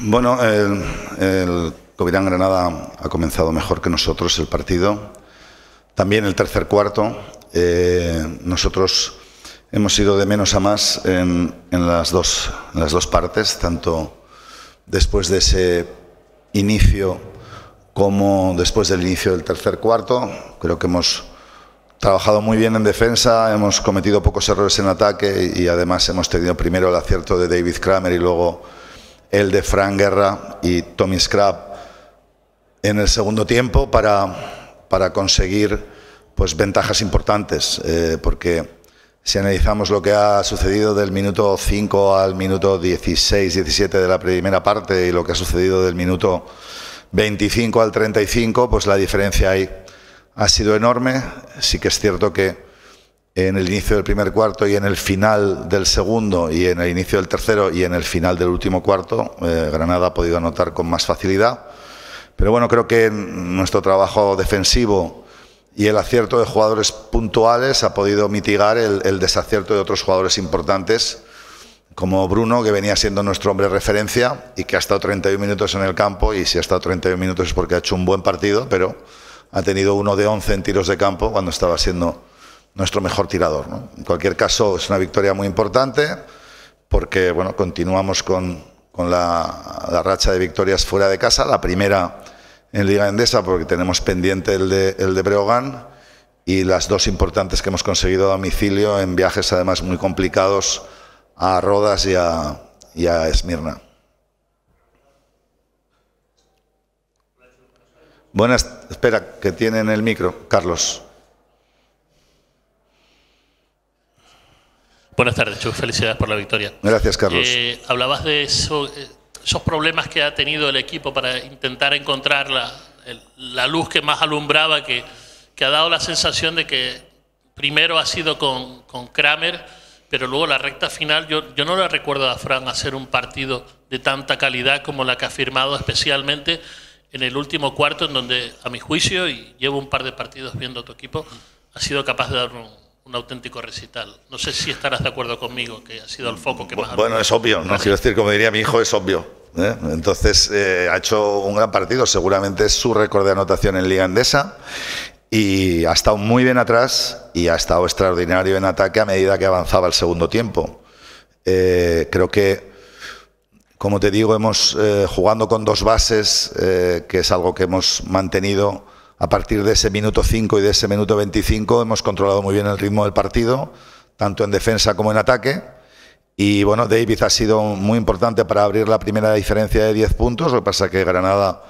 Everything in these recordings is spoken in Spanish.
Bueno, el, el Granada ha comenzado mejor que nosotros el partido. También el tercer cuarto. Eh, nosotros hemos ido de menos a más en, las dos, en las dos partes, tanto después de ese inicio como después del inicio del tercer cuarto. Creo que hemos trabajado muy bien en defensa, hemos cometido pocos errores en ataque y además hemos tenido primero el acierto de David Kramer y luego el de Frank Guerra y Tommy Scrap en el segundo tiempo para, para conseguir pues, ventajas importantes, eh, porque si analizamos lo que ha sucedido del minuto 5 al minuto 16, 17 de la primera parte y lo que ha sucedido del minuto 25 al 35, pues la diferencia ahí ha sido enorme. Sí que es cierto que en el inicio del primer cuarto y en el final del segundo y en el inicio del tercero y en el final del último cuarto, eh, Granada ha podido anotar con más facilidad. Pero bueno, creo que nuestro trabajo defensivo y el acierto de jugadores puntuales ha podido mitigar el, el desacierto de otros jugadores importantes, como Bruno, que venía siendo nuestro hombre de referencia y que ha estado 31 minutos en el campo, y si ha estado 31 minutos es porque ha hecho un buen partido, pero ha tenido uno de 11 en tiros de campo cuando estaba siendo nuestro mejor tirador. ¿no? En cualquier caso, es una victoria muy importante porque bueno, continuamos con, la, racha de victorias fuera de casa, la primera en Liga Endesa porque tenemos pendiente el de, el Breogán y las dos importantes que hemos conseguido a domicilio en viajes además muy complicados a Rodas y a, y a Esmirna. Buenas, espera, que tienen el micro, Carlos. Buenas tardes, Felicidades por la victoria. Gracias, Carlos. Eh, hablabas de eh, esos problemas que ha tenido el equipo para intentar encontrar la, luz que más alumbraba, que, ha dado la sensación de que primero ha sido con, Kramer, pero luego la recta final, yo, no la recuerdo a Fran hacer un partido de tanta calidad como la que ha firmado, especialmente en el último cuarto, en donde, a mi juicio, y llevo un par de partidos viendo a tu equipo, ha sido capaz de dar un, un auténtico recital. No sé si estarás de acuerdo conmigo, que ha sido el foco que más... Bueno, es obvio, ¿no? Quiero decir, como diría mi hijo, es obvio. ¿eh? Entonces, eh, ha hecho un gran partido, seguramente es su récord de anotación en Liga Andesa y ha estado muy bien atrás y ha estado extraordinario en ataque a medida que avanzaba el segundo tiempo. Eh, creo que, como te digo, hemos jugando con dos bases, que es algo que hemos mantenido a partir de ese minuto 5 y de ese minuto 25 hemos controlado muy bien el ritmo del partido, tanto en defensa como en ataque. Y bueno, David ha sido muy importante para abrir la primera diferencia de 10 puntos. Lo que pasa es que Granada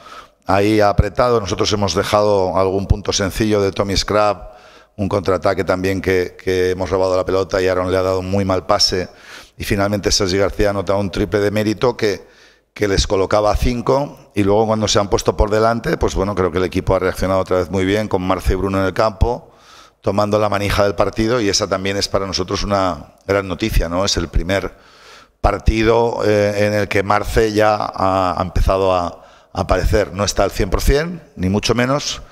ahí ha apretado. Nosotros hemos dejado algún punto sencillo de Tommy Scrap, un contraataque también que, hemos robado la pelota y Aaron le ha dado muy mal pase. Y finalmente Sergio García ha notado un triple de mérito que, que les colocaba cinco y luego cuando se han puesto por delante, pues bueno, creo que el equipo ha reaccionado otra vez muy bien con Marce y Bruno en el campo, tomando la manija del partido y esa también es para nosotros una gran noticia, ¿no? Es el primer partido eh, en el que Marce ya ha, empezado a, aparecer. No está al 100%, ni mucho menos,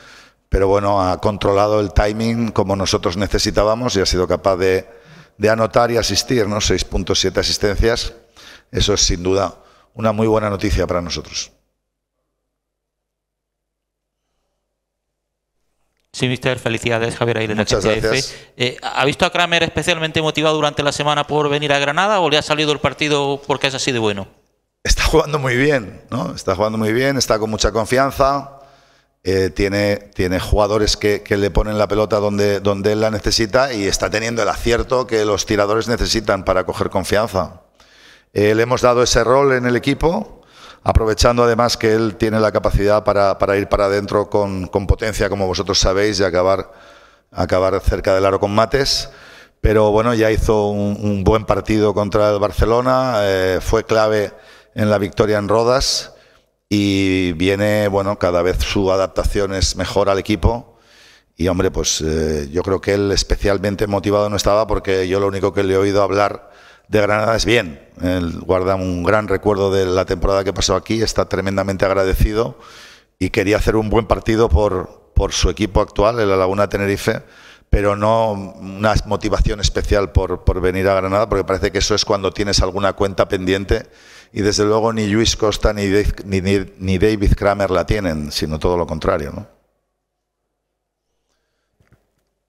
pero bueno, ha controlado el timing como nosotros necesitábamos y ha sido capaz de, de anotar y asistir, ¿no? 6.7 asistencias, eso es sin duda una muy buena noticia para nosotros. Sí, mister, felicidades, Javier Aire gracias. Eh, ¿Ha visto a Kramer especialmente motivado durante la semana por venir a Granada o le ha salido el partido porque es así de bueno? Está jugando muy bien, ¿no? Está jugando muy bien, está con mucha confianza, eh, tiene, tiene jugadores que, le ponen la pelota donde, donde él la necesita y está teniendo el acierto que los tiradores necesitan para coger confianza le hemos dado ese rol en el equipo, aprovechando además que él tiene la capacidad para, ir para adentro con, potencia, como vosotros sabéis, y acabar, acabar cerca del aro con mates. Pero bueno, ya hizo un, buen partido contra el Barcelona, eh, fue clave en la victoria en Rodas y viene, bueno, cada vez su adaptación es mejor al equipo. Y hombre, pues eh, yo creo que él especialmente motivado no estaba porque yo lo único que le he oído hablar de Granada es bien. El guarda un gran recuerdo de la temporada que pasó aquí, está tremendamente agradecido y quería hacer un buen partido por, por su equipo actual, el La Laguna Tenerife, pero no una motivación especial por, por, venir a Granada, porque parece que eso es cuando tienes alguna cuenta pendiente y desde luego ni Luis Costa ni, ni, ni David Kramer la tienen, sino todo lo contrario. ¿no?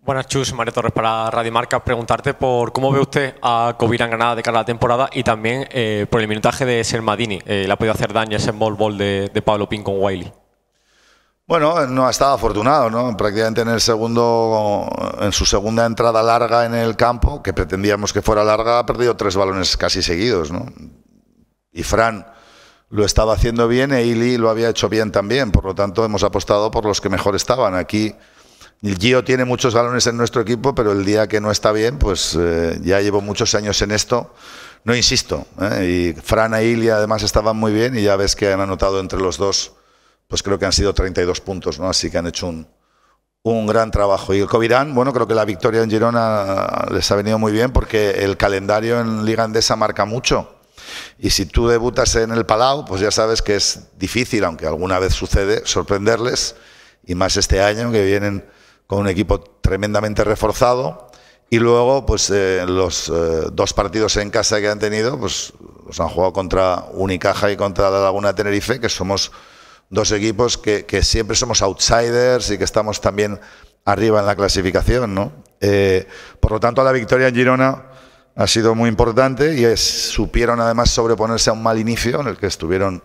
Buenas, Chus. María Torres para Radio Marca. Preguntarte por cómo ve usted a en Granada de cara a la temporada y también eh, por el minutaje de Sermadini. Eh, ¿Le ha podido hacer daño ese small ball de, Pablo Pin con Wiley? Bueno, no ha estado afortunado, ¿no? Prácticamente en el segundo, en su segunda entrada larga en el campo, que pretendíamos que fuera larga, ha perdido tres balones casi seguidos, ¿no? Y Fran lo estaba haciendo bien e Ili lo había hecho bien también, por lo tanto hemos apostado por los que mejor estaban. Aquí Gio tiene muchos balones en nuestro equipo, pero el día que no está bien, pues eh, ya llevo muchos años en esto. No insisto. ¿eh? Y Fran e Ilia además estaban muy bien y ya ves que han anotado entre los dos, pues creo que han sido 32 puntos, ¿no? Así que han hecho un, un gran trabajo. Y el Covirán, bueno, creo que la victoria en Girona les ha venido muy bien porque el calendario en Liga Andesa marca mucho. Y si tú debutas en el Palau, pues ya sabes que es difícil, aunque alguna vez sucede, sorprenderles. Y más este año que vienen con un equipo tremendamente reforzado. Y luego, pues eh, los eh, dos partidos en casa que han tenido, pues los han jugado contra Unicaja y contra la Laguna Tenerife, que somos dos equipos que, siempre somos outsiders y que estamos también arriba en la clasificación, ¿no? Eh, por lo tanto, la victoria en Girona ha sido muy importante y es, supieron además sobreponerse a un mal inicio en el que estuvieron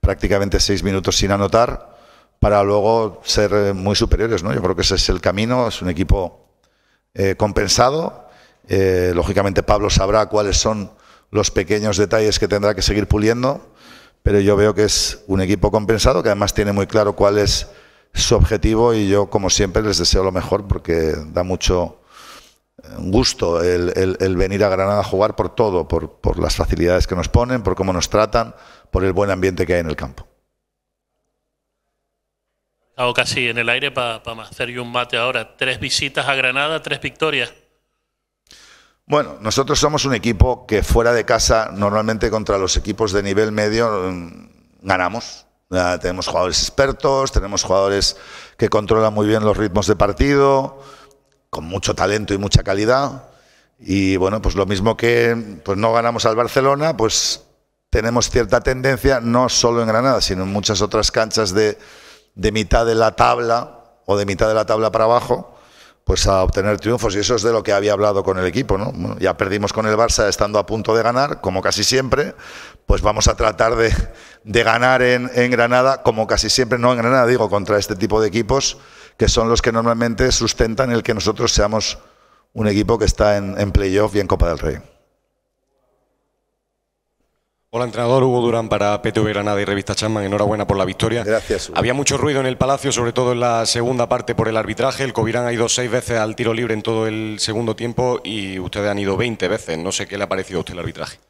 prácticamente seis minutos sin anotar para luego ser eh, muy superiores. ¿no? Yo creo que ese es el camino, es un equipo eh, compensado. Eh, lógicamente Pablo sabrá cuáles son los pequeños detalles que tendrá que seguir puliendo, pero yo veo que es un equipo compensado que además tiene muy claro cuál es su objetivo y yo como siempre les deseo lo mejor porque da mucho gusto el, venir a Granada a jugar por todo, por las facilidades que nos ponen, por cómo nos tratan, por el buen ambiente que hay en el campo hago casi en el aire para hacer yo un mate ahora. Tres visitas a Granada, tres victorias. Bueno, nosotros somos un equipo que fuera de casa, normalmente contra los equipos de nivel medio, mm, ganamos. tenemos jugadores expertos, tenemos jugadores que controlan muy bien los ritmos de partido, con mucho talento y mucha calidad. Y bueno, pues lo mismo que pues no ganamos al Barcelona, pues tenemos cierta tendencia, no solo en Granada, sino en muchas otras canchas de, de mitad de la tabla o de mitad de la tabla para abajo, pues a obtener triunfos. Y eso es de lo que había hablado con el equipo. ¿no? ya perdimos con el Barça estando a punto de ganar, como casi siempre. Pues vamos a tratar de, ganar en, en, Granada, como casi siempre, no en Granada, digo, contra este tipo de equipos, que son los que normalmente sustentan el que nosotros seamos un equipo que está en, en playoff y en Copa del Rey. Hola, entrenador Hugo Durán para PTV Granada y Revista Chama, Enhorabuena por la victoria. Gracias. Había mucho ruido en el Palacio, sobre todo en la segunda parte por el arbitraje. El Covirán ha ido seis veces al tiro libre en todo el segundo tiempo y ustedes han ido 20 veces. No sé qué le ha parecido a usted el arbitraje.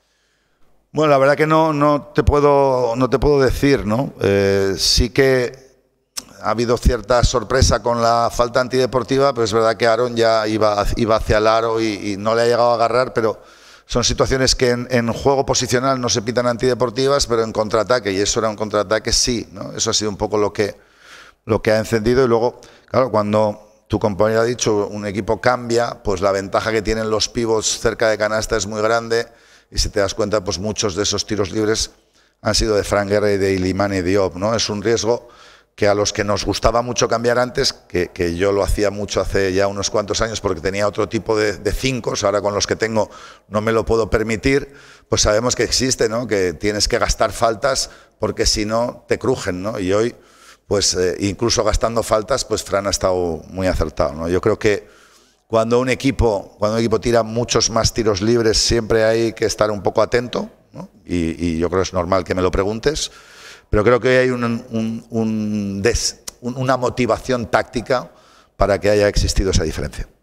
Bueno, la verdad que no, no, te, puedo, no te puedo decir, ¿no? Eh, sí que ha habido cierta sorpresa con la falta antideportiva, pero es verdad que Aaron ya iba, iba hacia el aro y no le ha llegado a agarrar, pero son situaciones que en, juego posicional no se pitan antideportivas, pero en contraataque, y eso era un contraataque sí, ¿no? Eso ha sido un poco lo que, lo que ha encendido. Y luego, claro, cuando tu compañero ha dicho un equipo cambia, pues la ventaja que tienen los pivots cerca de canasta es muy grande, y si te das cuenta, pues muchos de esos tiros libres han sido de Frank Guerra y de Ilimani Diop, ¿no? Es un riesgo que a los que nos gustaba mucho cambiar antes, que, yo lo hacía mucho hace ya unos cuantos años porque tenía otro tipo de, de cinco, ahora con los que tengo no me lo puedo permitir, pues sabemos que existe, ¿no? que tienes que gastar faltas porque si no te crujen. ¿no? Y hoy, pues eh, incluso gastando faltas, pues Fran ha estado muy acertado. ¿no? Yo creo que cuando un, equipo, cuando un equipo tira muchos más tiros libres, siempre hay que estar un poco atento, y, y yo creo que es normal que me lo preguntes pero creo que hay un, una motivación táctica para que haya existido esa diferencia.